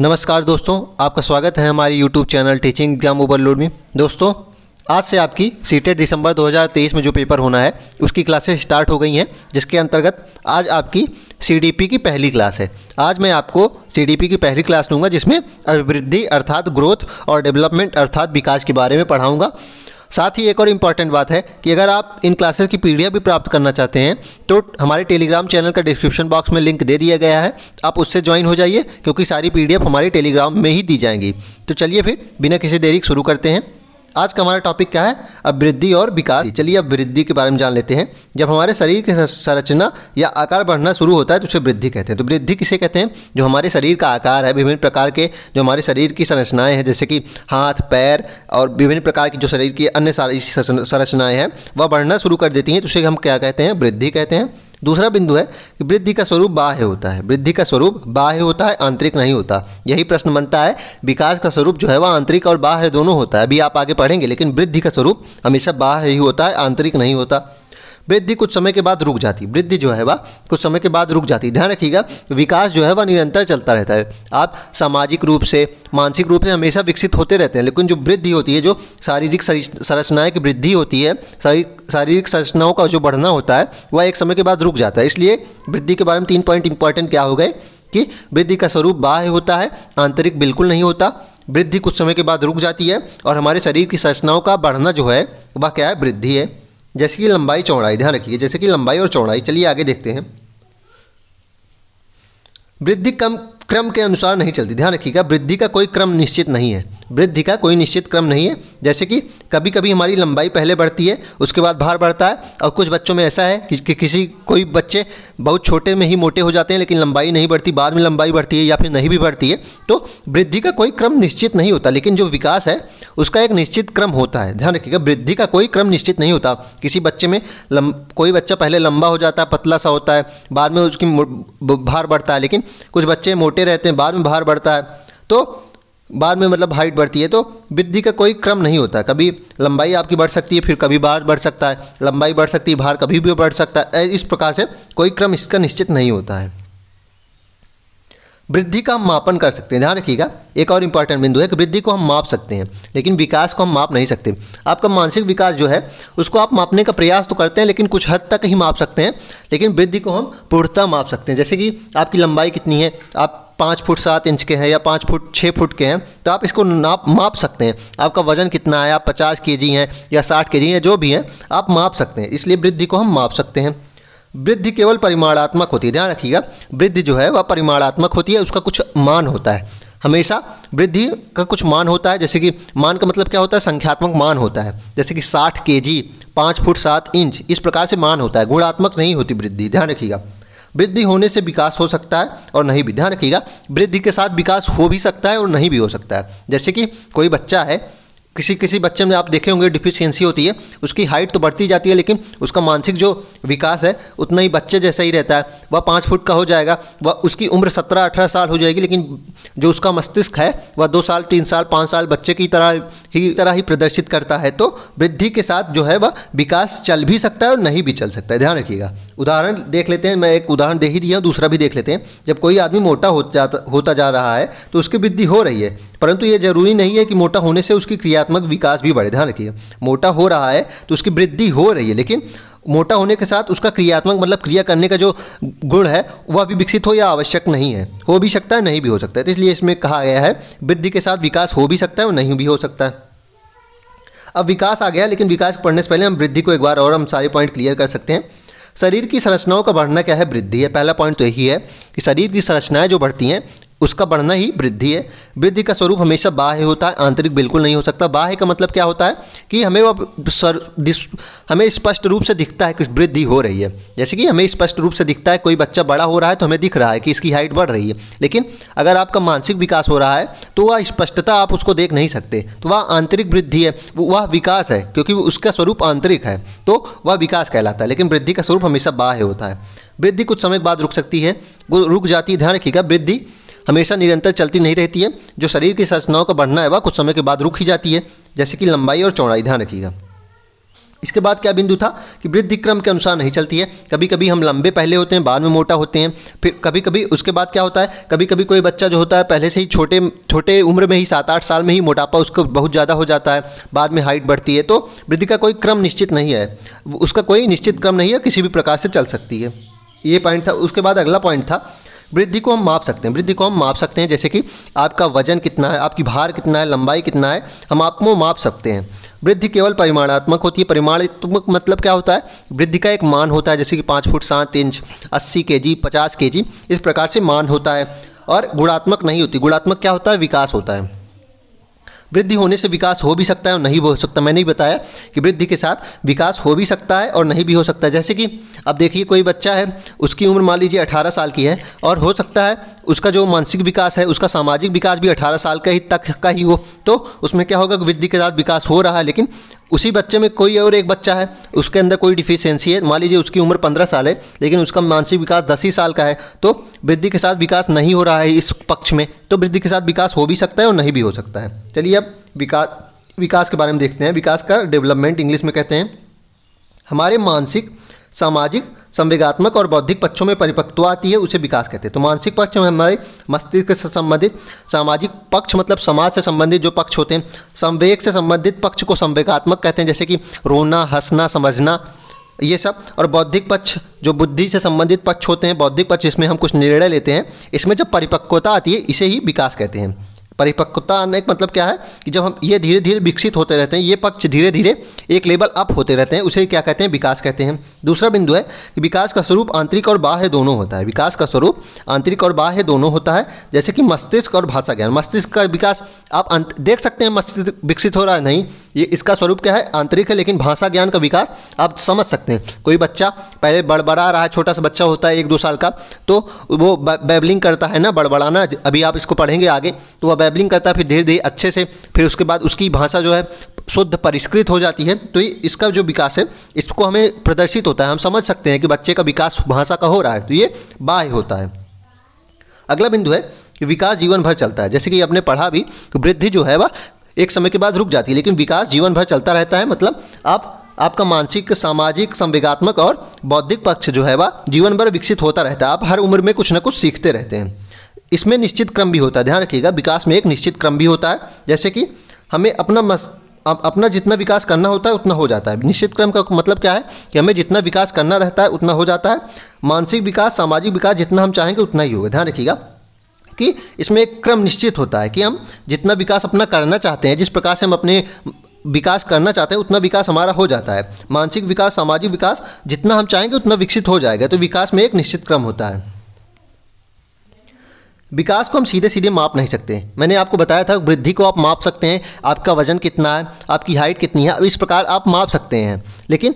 नमस्कार दोस्तों आपका स्वागत है हमारे YouTube channel teaching exam overload में दोस्तों आज से आपकी सीटेट दिसंबर 2023 में जो पेपर होना है उसकी क्लासेस स्टार्ट हो गई हैं जिसके अंतर्गत आज आपकी सीडीपी की पहली क्लास है आज मैं आपको सीडीपी की पहली क्लास लूँगा जिसमें अभिवृद्धि अर्थात ग्रोथ और डेवलपमेंट अर्थात विकास के बारे में पढ़ाऊँगा साथ ही एक और इम्पॉर्टेंट बात है कि अगर आप इन क्लासेस की पीडीएफ भी प्राप्त करना चाहते हैं तो हमारे टेलीग्राम चैनल का डिस्क्रिप्शन बॉक्स में लिंक दे दिया गया है आप उससे ज्वाइन हो जाइए क्योंकि सारी पी हमारे टेलीग्राम में ही दी जाएंगी तो चलिए फिर बिना किसी देरी शुरू करते हैं आज का हमारा टॉपिक क्या है अब वृद्धि और विकास चलिए अब वृद्धि के बारे में जान लेते हैं जब हमारे शरीर की संरचना या आकार बढ़ना शुरू होता है तो उसे वृद्धि कहते हैं तो वृद्धि किसे कहते हैं जो हमारे शरीर का आकार है विभिन्न प्रकार के जो हमारे शरीर की संरचनाएँ हैं जैसे कि हाथ पैर और विभिन्न प्रकार की जो शरीर की अन्य सारी संरचनाएँ हैं वह बढ़ना शुरू कर देती हैं तो उसे हम क्या कहते हैं वृद्धि कहते हैं दूसरा बिंदु है कि वृद्धि का स्वरूप बाह्य होता है वृद्धि का स्वरूप बाह्य होता है आंतरिक नहीं होता यही प्रश्न बनता है विकास का स्वरूप जो है वह आंतरिक और बाह्य दोनों होता है अभी आप आगे पढ़ेंगे लेकिन वृद्धि का स्वरूप हमेशा बाह्य ही होता है आंतरिक नहीं होता वृद्धि कुछ समय के बाद रुक जाती वृद्धि जो है वह कुछ समय के बाद रुक जाती ध्यान रखिएगा विकास जो है वह निरंतर चलता रहता है आप सामाजिक रूप से मानसिक रूप से हमेशा विकसित होते रहते हैं लेकिन जो वृद्धि होती है जो शारीरिक संरचनाएँ की वृद्धि होती है शारीरिक संरचनाओं का जो बढ़ना होता है वह एक समय के बाद रुक जाता है इसलिए वृद्धि के बारे में तीन पॉइंट इंपॉर्टेंट क्या हो गए कि वृद्धि का स्वरूप बाह्य होता है आंतरिक बिल्कुल नहीं होता वृद्धि कुछ समय के बाद रुक जाती है और हमारे शरीर की संरचनाओं का बढ़ना जो है वह क्या है वृद्धि है जैसे कि लंबाई चौड़ाई ध्यान रखिए जैसे कि लंबाई और चौड़ाई चलिए आगे देखते हैं वृद्धि कम क्रम के अनुसार नहीं चलती ध्यान रखिएगा वृद्धि का कोई क्रम निश्चित नहीं है वृद्धि का कोई निश्चित क्रम नहीं है जैसे कि कभी कभी हमारी लंबाई पहले बढ़ती है उसके बाद भार बढ़ता है और कुछ बच्चों में ऐसा है कि, कि किसी कोई बच्चे बहुत छोटे में ही मोटे हो जाते हैं लेकिन लंबाई नहीं बढ़ती बाद में लंबाई बढ़ती है या फिर नहीं भी बढ़ती है तो वृद्धि का कोई क्रम निश्चित नहीं होता लेकिन जो विकास है उसका एक निश्चित क्रम होता है ध्यान रखिएगा वृद्धि का कोई क्रम निश्चित नहीं होता किसी बच्चे में कोई बच्चा पहले लंबा हो जाता है पतला सा होता है बाद में उसकी भार बढ़ता है लेकिन कुछ बच्चे मोटे मोटे रहते हैं बाद में भार बढ़ता है तो बाद में मतलब हाइट बढ़ती है तो वृद्धि का कोई क्रम नहीं होता कभी लंबाई आपकी बढ़ सकती है फिर कभी भार बढ़ सकता है लंबाई बढ़ सकती है भार कभी भी बढ़ सकता है इस प्रकार से कोई क्रम इसका निश्चित नहीं होता है वृद्धि का हम मापन कर सकते हैं ध्यान रखिएगा एक और इंपॉर्टेंट बिंदु है कि वृद्धि को हम माप सकते हैं लेकिन विकास को हम माप नहीं सकते आपका मानसिक विकास जो है उसको आप मापने का प्रयास तो करते हैं लेकिन कुछ हद तक ही माप सकते हैं लेकिन वृद्धि को हम पूर्णता माप सकते हैं जैसे कि आपकी लंबाई कितनी है आप पाँच फुट सात इंच के हैं या पाँच फुट छः फुट के हैं तो आप इसको नाप माप सकते हैं आपका वजन कितना है आप पचास के जी हैं या साठ के जी हैं जो भी हैं आप माप सकते हैं इसलिए वृद्धि को हम माप सकते हैं वृद्धि केवल परिमाणात्मक होती है ध्यान रखिएगा वृद्धि जो है वह परिमाणात्मक होती है उसका कुछ मान होता है हमेशा वृद्धि का कुछ मान होता है जैसे कि मान का मतलब क्या होता है संख्यात्मक मान होता है जैसे कि साठ के जी पाँच फुट सात इंच इस प्रकार से मान होता है गुणात्मक नहीं होती वृद्धि ध्यान रखिएगा वृद्धि होने से विकास हो सकता है और नहीं भी ध्यान रखिएगा वृद्धि के साथ विकास हो भी सकता है और नहीं भी हो सकता है जैसे कि कोई बच्चा है किसी किसी बच्चे में आप देखे होंगे डिफिशियंसी होती है उसकी हाइट तो बढ़ती जाती है लेकिन उसका मानसिक जो विकास है उतना ही बच्चे जैसा ही रहता है वह पाँच फुट का हो जाएगा वह उसकी उम्र सत्रह अठारह साल हो जाएगी लेकिन जो उसका मस्तिष्क है वह दो साल तीन साल पाँच साल बच्चे की तरह ही तरह ही प्रदर्शित करता है तो वृद्धि के साथ जो है वह विकास चल भी सकता है और नहीं भी चल सकता है ध्यान रखिएगा उदाहरण देख लेते हैं मैं एक उदाहरण दे ही दिया दूसरा भी देख लेते हैं जब कोई आदमी मोटा जाता होता जा रहा है तो उसकी वृद्धि हो रही है परंतु ये जरूरी नहीं है कि मोटा होने से उसकी क्रिया कार्यात्मक विकास भी बढ़े ध्यान रखिए मोटा हो रहा है तो उसकी वृद्धि हो रही है लेकिन मोटा होने के साथ उसका क्रियात्मक मतलब क्रिया करने का जो गुण है वह भी विकसित हो या आवश्यक नहीं है हो भी सकता है नहीं भी हो सकता है तो इसलिए इसमें कहा गया है वृद्धि के साथ विकास हो भी सकता है और नहीं भी हो सकता है अब विकास आ गया लेकिन विकास पढ़ने से पहले हम वृद्धि को एक बार और हम सारे पॉइंट क्लियर कर सकते हैं शरीर की संरचनाओं का बढ़ना क्या है वृद्धि है पहला पॉइंट तो यही है कि शरीर की संरचनाएं जो बढ़ती हैं उसका बढ़ना ही वृद्धि है वृद्धि का स्वरूप हमेशा बाह्य होता है आंतरिक बिल्कुल नहीं हो सकता बाह्य का मतलब क्या होता है कि हमें वो सर हमें स्पष्ट रूप से दिखता है कि वृद्धि हो रही है जैसे कि हमें स्पष्ट रूप से दिखता है कोई बच्चा बड़ा हो रहा है तो हमें दिख रहा है कि इसकी हाइट बढ़ रही है लेकिन अगर आपका मानसिक विकास हो रहा है तो वह स्पष्टता आप उसको देख नहीं सकते तो वह आंतरिक वृद्धि है वह विकास है क्योंकि उसका स्वरूप आंतरिक है तो वह विकास कहलाता है लेकिन वृद्धि का स्वरूप हमेशा बाह्य होता है वृद्धि कुछ समय बाद रुक सकती है रुक जाती है ध्यान रखिएगा वृद्धि हमेशा निरंतर चलती नहीं रहती है जो शरीर की संरचनाओं का बढ़ना है वह कुछ समय के बाद रुक ही जाती है जैसे कि लंबाई और चौड़ाई ध्यान रखिएगा इसके बाद क्या बिंदु था कि वृद्धि क्रम के अनुसार नहीं चलती है कभी कभी हम लंबे पहले होते हैं बाद में मोटा होते हैं फिर कभी कभी उसके बाद क्या होता है कभी कभी कोई बच्चा जो होता है पहले से ही छोटे छोटे उम्र में ही सात आठ साल में ही मोटापा उसको बहुत ज़्यादा हो जाता है बाद में हाइट बढ़ती है तो वृद्धि का कोई क्रम निश्चित नहीं है उसका कोई निश्चित क्रम नहीं है किसी भी प्रकार से चल सकती है ये पॉइंट था उसके बाद अगला पॉइंट था वृद्धि को हम माप सकते हैं वृद्धि को हम माप सकते हैं जैसे कि आपका वजन कितना है आपकी भार कितना है लंबाई कितना है हम आपको माप सकते हैं वृद्धि केवल परिमाणात्मक होती है परिमाणात्मक मतलब क्या होता है वृद्धि का एक मान होता है जैसे कि पाँच फुट सात इंच अस्सी के जी पचास के जी इस प्रकार से मान होता है और गुणात्मक नहीं होती गुणात्मक क्या होता है विकास होता है वृद्धि होने से विकास हो भी सकता है और नहीं भी हो सकता मैंने ही बताया कि वृद्धि के साथ विकास हो भी सकता है और नहीं भी हो सकता है जैसे कि अब देखिए कोई बच्चा है उसकी उम्र मान लीजिए अठारह साल की है और हो सकता है उसका जो मानसिक विकास है उसका सामाजिक विकास भी अठारह साल का ही तक का ही हो तो उसमें क्या होगा वृद्धि के साथ विकास हो रहा है लेकिन उसी बच्चे में कोई और एक बच्चा है उसके अंदर कोई डिफिशियंसी है मान लीजिए उसकी उम्र पंद्रह साल है लेकिन उसका मानसिक विकास दस ही साल का है तो वृद्धि के साथ विकास नहीं हो रहा है इस पक्ष में तो वृद्धि के साथ विकास हो भी सकता है और नहीं भी हो सकता है चलिए अब विकास विकास के बारे में देखते हैं विकास का डेवलपमेंट इंग्लिश में कहते हैं हमारे मानसिक सामाजिक संवेगात्मक और बौद्धिक पक्षों में परिपक्व आती है उसे विकास कहते हैं तो मानसिक पक्ष में हमारे मस्तिष्क से संबंधित सामाजिक पक्ष मतलब समाज से संबंधित जो पक्ष होते हैं संवेग से संबंधित पक्ष को संवेगात्मक कहते हैं जैसे कि रोना हंसना समझना ये सब और बौद्धिक पक्ष जो बुद्धि से संबंधित पक्ष होते हैं बौद्धिक पक्ष इसमें हम कुछ निर्णय लेते हैं इसमें जब परिपक्वता आती है इसे ही विकास कहते हैं परिपक्वता आने का मतलब क्या है कि जब हम ये धीरे धीरे विकसित होते रहते हैं ये पक्ष धीरे धीरे एक लेवल अप होते रहते हैं उसे क्या कहते हैं विकास कहते हैं दूसरा बिंदु है कि विकास का स्वरूप आंतरिक और बाह्य दोनों होता है विकास का स्वरूप आंतरिक और बाह्य दोनों होता है जैसे कि मस्तिष्क और भाषा ज्ञान मस्तिष्क का विकास आप देख सकते हैं मस्तिष्क विकसित हो रहा है नहीं ये इसका स्वरूप क्या है आंतरिक है लेकिन भाषा ज्ञान का विकास आप समझ सकते हैं कोई बच्चा पहले बड़बड़ा रहा है छोटा सा बच्चा होता है एक दो साल का तो वो बैबलिंग करता है ना बड़बड़ाना अभी आप इसको पढ़ेंगे आगे तो वह बैबलिंग करता है फिर धीरे धीरे अच्छे से फिर उसके बाद उसकी भाषा जो है शुद्ध परिष्कृत हो जाती है तो इसका जो विकास है इसको हमें प्रदर्शित होता है हम समझ सकते हैं कि बच्चे का विकास भाषा का हो रहा है तो ये बाह्य होता है अगला बिंदु है कि विकास जीवन भर चलता है जैसे कि आपने पढ़ा भी कि वृद्धि जो है वह एक समय के बाद रुक जाती है लेकिन विकास जीवन भर चलता रहता है मतलब आप आपका मानसिक सामाजिक संवेगात्मक और बौद्धिक पक्ष जो है वह जीवन भर विकसित होता रहता है आप हर उम्र में कुछ ना कुछ सीखते रहते हैं इसमें निश्चित क्रम भी होता है ध्यान रखिएगा विकास में एक निश्चित क्रम भी होता है जैसे कि हमें अपना मस, अप, अपना जितना विकास करना होता है उतना हो जाता है निश्चित क्रम का मतलब क्या है कि हमें जितना विकास करना रहता है उतना हो जाता है मानसिक विकास सामाजिक विकास जितना हम चाहेंगे उतना ही होगा ध्यान रखिएगा कि इसमें एक क्रम निश्चित होता है कि हम जितना विकास अपना करना चाहते हैं जिस प्रकार से हम अपने विकास करना चाहते हैं उतना विकास हमारा हो जाता है मानसिक विकास सामाजिक विकास जितना हम चाहेंगे उतना विकसित हो जाएगा तो विकास में एक निश्चित क्रम होता है विकास को हम सीधे सीधे माप नहीं सकते मैंने आपको बताया था वृद्धि को आप माप सकते हैं आपका वजन कितना है आपकी हाइट कितनी है इस प्रकार आप माप सकते हैं लेकिन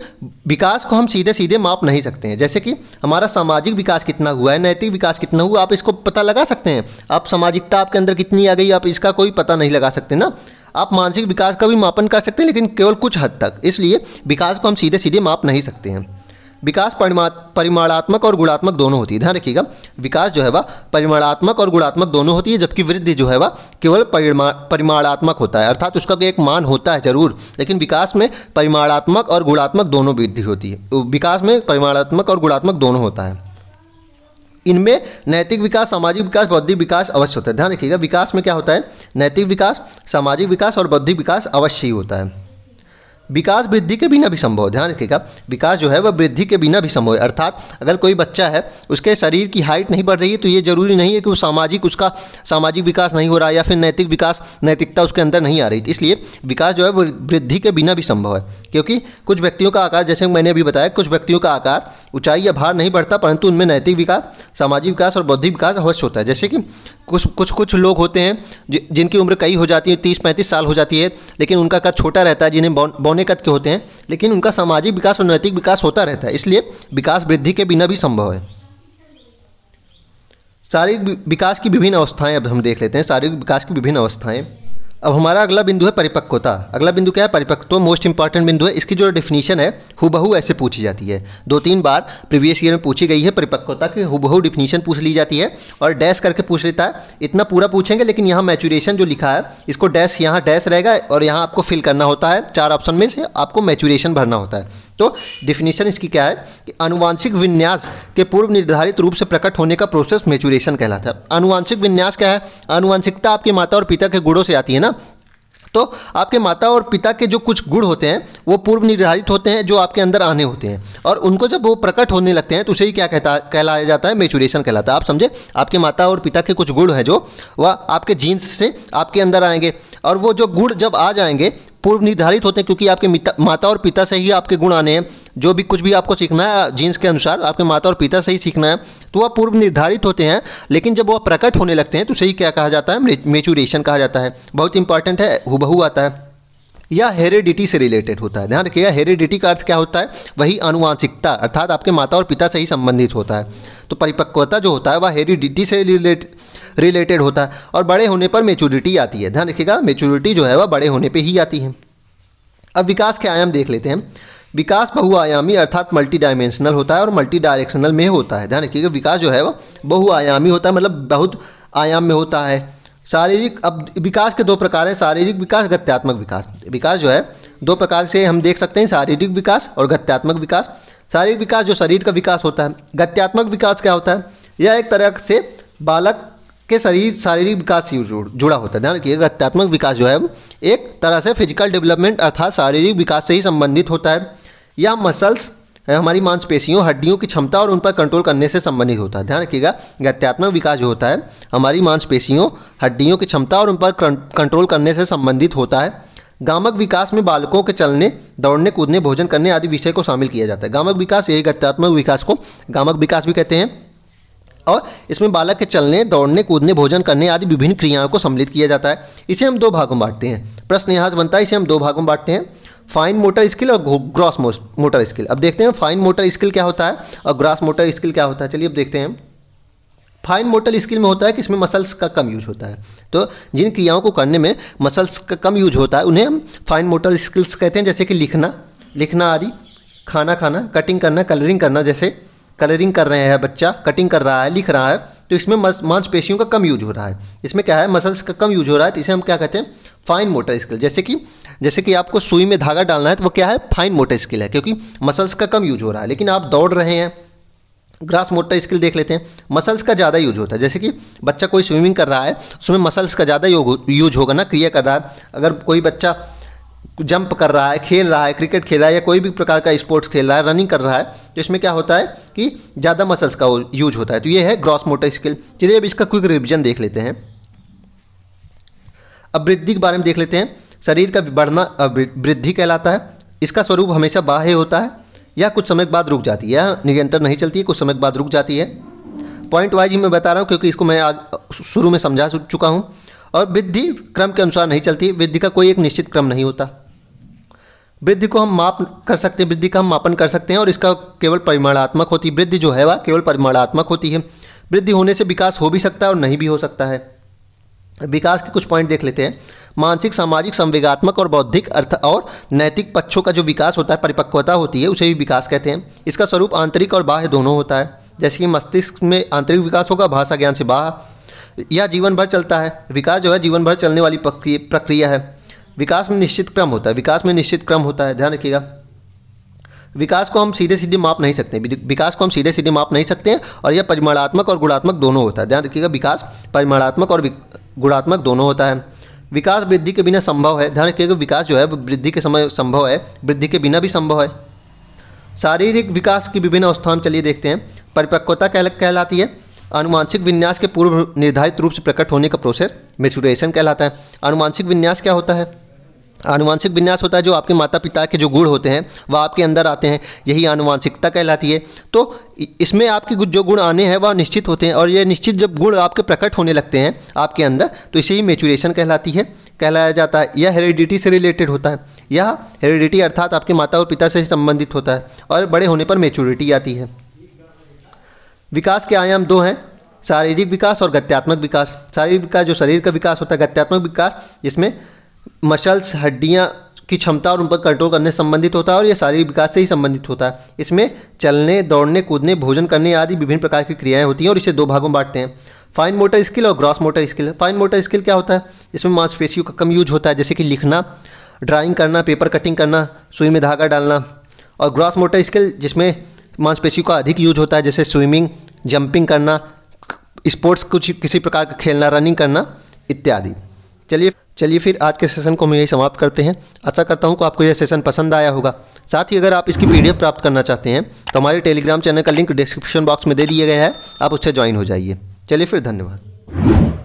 विकास को हम सीधे सीधे माप नहीं सकते हैं जैसे कि हमारा सामाजिक विकास कितना हुआ है नैतिक विकास कितना हुआ आप इसको पता लगा सकते हैं आप सामाजिकता आपके अंदर कितनी आ गई आप इसका कोई पता नहीं लगा सकते ना आप मानसिक विकास का भी मापन कर सकते हैं लेकिन केवल कुछ हद तक इसलिए विकास को हम सीधे सीधे माप नहीं सकते हैं विकास परिमाणात्मक और गुणात्मक दोनों होती है ध्यान रखिएगा विकास जो है वह परिमाणात्मक और गुणात्मक दोनों होती है जबकि वृद्धि जो है वह केवल परिमा परिमाणात्मक होता है अर्थात उसका एक मान होता है जरूर लेकिन विकास में परिमाणात्मक और गुणात्मक दोनों वृद्धि होती है विकास में परिमाणात्मक और गुणात्मक दोनों होता है इनमें नैतिक विकास सामाजिक विकास बौद्धिक विकास अवश्य होता है ध्यान रखिएगा विकास में क्या होता है नैतिक विकास सामाजिक विकास और बौद्धिक विकास अवश्य ही होता है विकास वृद्धि के बिना भी संभव ध्यान रखिएगा विकास जो है वह वृद्धि के बिना भी संभव है अर्थात अगर कोई बच्चा है उसके शरीर की हाइट नहीं बढ़ रही है तो ये जरूरी नहीं है कि वो सामाजिक उसका सामाजिक विकास नहीं हो रहा है या फिर नैतिक विकास नैतिकता उसके अंदर नहीं आ रही इसलिए विकास जो है वो वृद्धि के बिना भी संभव है क्योंकि कुछ व्यक्तियों का आकार जैसे मैंने अभी बताया कुछ व्यक्तियों का आकार ऊंचाई या भार नहीं बढ़ता परंतु उनमें नैतिक विकास सामाजिक विकास और बौद्धिक विकास अवश्य होता है जैसे कि कुछ कुछ कुछ लोग होते हैं जिनकी उम्र कई हो जाती है तीस पैंतीस साल हो जाती है लेकिन उनका कद छोटा रहता है जिन्हें बौने कद के होते हैं लेकिन उनका सामाजिक विकास और नैतिक विकास होता रहता है इसलिए विकास वृद्धि के बिना भी संभव है शारीरिक विकास की विभिन्न अवस्थाएं अब हम देख लेते हैं शारीरिक विकास की विभिन्न अवस्थाएं अब हमारा अगला बिंदु है परिपक्वता अगला बिंदु क्या है परिपक्व तो मोस्ट इंपॉर्टेंट बिंदु है इसकी जो डेफिनेशन है हुबहू ऐसे पूछी जाती है दो तीन बार प्रीवियस ईयर में पूछी गई है परिपक्वता की हुबहू डेफिनेशन पूछ ली जाती है और डैश करके पूछ लेता है इतना पूरा पूछेंगे लेकिन यहाँ मैचुरेशन जो लिखा है इसको डैश यहाँ डैश रहेगा और यहाँ आपको फिल करना होता है चार ऑप्शन में से आपको मैचुरेशन भरना होता है तो डिफिनेशन इसकी क्या है कि अनुवांशिक विन्यास के पूर्व निर्धारित रूप से प्रकट होने का प्रोसेस मेचुरेशन कहलाता है अनुवांशिक विन्यास क्या है अनुवांशिकता आपके माता और पिता के गुणों से आती है ना तो आपके माता और पिता के जो कुछ गुण होते हैं वो पूर्व निर्धारित होते हैं जो आपके अंदर आने होते हैं और उनको जब वो प्रकट होने लगते हैं तो उसे ही क्या कहता कहलाया जाता है मेचुरेशन कहलाता है आप समझे आपके माता और पिता के कुछ गुण हैं जो वह आपके जीन्स से आपके अंदर आएंगे और वो जो गुण जब आ जाएंगे पूर्व निर्धारित होते हैं क्योंकि आपके माता और पिता से ही आपके गुण आने हैं जो भी कुछ भी आपको सीखना है जीन्स के अनुसार आपके माता और पिता से ही सीखना है तो वह पूर्व निर्धारित होते हैं लेकिन जब वह प्रकट होने लगते हैं तो उसे ही क्या कहा जाता है मेचुरेशन कहा जाता है बहुत इंपॉर्टेंट है हुबहू आता है या हेरिडिटी से रिलेटेड होता है ध्यान रखिएगा हेरिडिटी का अर्थ क्या होता है वही अनुवांशिकता अर्थात आपके माता और पिता से ही संबंधित होता है तो परिपक्वता जो होता है वह हेरिडिटी से रिलेटेड रिलेटेड होता है और बड़े होने पर मेच्योरिटी आती है ध्यान रखिएगा मेच्योरिटी जो है वह बड़े होने पर ही आती है अब विकास के आयाम देख लेते हैं विकास बहुआयामी अर्थात मल्टी डायमेंशनल होता है और मल्टी डायरेक्शनल में होता है ध्यान रखिएगा विकास जो है वह बहुआयामी होता है मतलब बहुत आयाम में होता है शारीरिक अब विकास के दो प्रकार हैं शारीरिक विकास गत्यात्मक विकास विकास जो है दो प्रकार से हम देख सकते हैं शारीरिक विकास और गत्यात्मक विकास शारीरिक विकास जो शरीर का विकास होता है गत्यात्मक विकास क्या होता है यह एक तरह से बालक के शरीर शारीरिक विकास से जुड़ा होता है ध्यान रखिएगा गत्यात्मक विकास जो है एक तरह से फिजिकल डेवलपमेंट अर्थात शारीरिक विकास से ही संबंधित होता है या मसल्स हमारी मांसपेशियों हड्डियों की क्षमता और उन पर कंट्रोल करने से संबंधित होता है ध्यान रखिएगा गत्यात्मक विकास जो होता है हमारी मांसपेशियों हड्डियों की क्षमता और उन पर कंट्रोल करने से संबंधित होता है गामक विकास में बालकों के चलने दौड़ने कूदने भोजन करने आदि विषय को शामिल किया जाता है गामक विकास यही गत्यात्मक विकास को गामक विकास भी कहते हैं और इसमें बालक के चलने दौड़ने कूदने भोजन करने आदि विभिन्न क्रियाओं को सम्मिलित किया जाता है इसे हम दो भागों में बांटते हैं प्रश्न यहाज बनता है इसे हम दो भागों में बांटते हैं फाइन मोटर स्किल और ग्रॉस मोटर स्किल अब देखते हैं फाइन मोटर स्किल क्या होता है और ग्रॉस मोटर स्किल क्या होता है चलिए अब देखते हैं फाइन मोटर स्किल में होता है कि इसमें मसल्स का कम यूज होता है तो जिन क्रियाओं को करने में मसल्स का कम यूज होता है उन्हें हम फाइन मोटर स्किल्स कहते हैं जैसे कि लिखना लिखना आदि खाना खाना कटिंग करना कलरिंग करना जैसे कलरिंग कर रहे हैं बच्चा कटिंग कर रहा है लिख रहा है तो इसमें मांसपेशियों का कम यूज हो रहा है इसमें क्या है मसल्स का कम यूज हो रहा है तो इसे हम क्या कहते हैं फाइन मोटर स्किल जैसे कि जैसे कि आपको सुई में धागा डालना है तो वो क्या है फाइन मोटर स्किल है क्योंकि मसल्स का कम यूज हो रहा है लेकिन आप दौड़ रहे हैं ग्रास मोटर स्किल देख लेते हैं मसल्स का ज़्यादा यूज होता है जैसे कि बच्चा कोई स्विमिंग कर रहा है उसमें मसल्स का ज़्यादा यूज होगा ना क्रिया कर रहा है अगर कोई बच्चा जंप कर रहा है खेल रहा है क्रिकेट खेल रहा है या कोई भी प्रकार का स्पोर्ट्स खेल रहा है रनिंग कर रहा है तो इसमें क्या होता है कि ज़्यादा मसल्स का यूज होता है तो ये है ग्रॉस मोटर स्किल चलिए अब इसका क्विक रिविजन देख लेते हैं अब वृद्धि के बारे में देख लेते हैं शरीर का बढ़ना वृद्धि कहलाता है इसका स्वरूप हमेशा बाह्य होता है या कुछ समय के बाद रुक जाती है या निरंतर नहीं चलती है कुछ समय के बाद रुक जाती है पॉइंट वाइज ही मैं बता रहा हूँ क्योंकि इसको मैं शुरू में समझा चुका हूँ और वृद्धि क्रम के अनुसार नहीं चलती वृद्धि का कोई एक निश्चित क्रम नहीं होता वृद्धि को हम माप कर सकते हैं वृद्धि का हम मापन कर सकते हैं और इसका केवल परिमाणात्मक होती है वृद्धि जो है वह केवल परिमाणात्मक होती है वृद्धि होने से विकास हो भी सकता है और नहीं भी हो सकता है विकास के कुछ पॉइंट देख लेते हैं मानसिक सामाजिक संवेगात्मक और बौद्धिक अर्थ और नैतिक पक्षों का जो विकास होता है परिपक्वता होती है उसे भी विकास कहते हैं इसका स्वरूप आंतरिक और बाह्य दोनों होता है जैसे कि मस्तिष्क में आंतरिक विकास होगा भाषा ज्ञान से बाहर यह जीवन भर चलता है विकास जो है जीवन भर चलने वाली प्रक्रिया है विकास में निश्चित क्रम होता है विकास में निश्चित क्रम होता है ध्यान रखिएगा विकास को हम सीधे सीधे माप नहीं सकते विकास को हम सीधे सीधे माप नहीं सकते हैं और यह परिमाणात्मक और गुणात्मक दोनों होता है ध्यान रखिएगा विकास परिमाणात्मक और गुणात्मक दोनों होता है विकास वृद्धि के बिना संभव है ध्यान रखिएगा विकास जो है वृद्धि के समय संभव है वृद्धि के बिना भी संभव है शारीरिक विकास की विभिन्न अवस्थाओं में चलिए देखते हैं परिपक्वता कहलाती है अनुवांशिक विन्यास के पूर्व निर्धारित रूप से प्रकट होने का प्रोसेस मेचुरेशन कहलाता है अनुवांशिक विन्यास क्या होता है आनुवांशिक विन्यास होता है जो आपके माता पिता के जो गुण होते हैं वह आपके अंदर आते हैं यही आनुवांशिकता कहलाती है तो इसमें आपके जो गुण आने हैं वह निश्चित होते हैं और ये निश्चित जब गुण आपके प्रकट होने लगते हैं आपके अंदर तो इसे ही मेचुरेशन कहलाती है कहलाया जाता है यह हेरिडिटी से रिलेटेड होता है यह हेरिडिटी अर्थात आपके माता और पिता से संबंधित होता है और बड़े होने पर मेचूरिटी आती है विकास के आयाम दो हैं शारीरिक विकास और गत्यात्मक विकास शारीरिक विकास जो शरीर का विकास होता है गत्यात्मक विकास जिसमें मसल्स हड्डियाँ की क्षमता और उन पर कंट्रोल करने संबंधित होता है और यह शारीरिक विकास से ही संबंधित होता है इसमें चलने दौड़ने कूदने भोजन करने आदि विभिन्न प्रकार की क्रियाएं होती हैं और इसे दो भागों में बांटते हैं फाइन मोटर स्किल और gross motor skill fine motor skill क्या होता है इसमें मांसपेशियों का कम यूज होता है जैसे कि लिखना ड्राइंग करना पेपर कटिंग करना सुई में धागा डालना और ग्रॉस मोटर स्किल जिसमें मांसपेशियों का अधिक यूज होता है जैसे स्विमिंग जंपिंग करना स्पोर्ट्स कुछ किसी प्रकार का खेलना रनिंग करना इत्यादि चलिए चलिए फिर आज के सेशन को हम यही समाप्त करते हैं आशा करता हूँ कि आपको यह सेशन पसंद आया होगा साथ ही अगर आप इसकी पीडीएफ प्राप्त करना चाहते हैं तो हमारे टेलीग्राम चैनल का लिंक डिस्क्रिप्शन बॉक्स में दे दिया गया है आप उससे ज्वाइन हो जाइए चलिए फिर धन्यवाद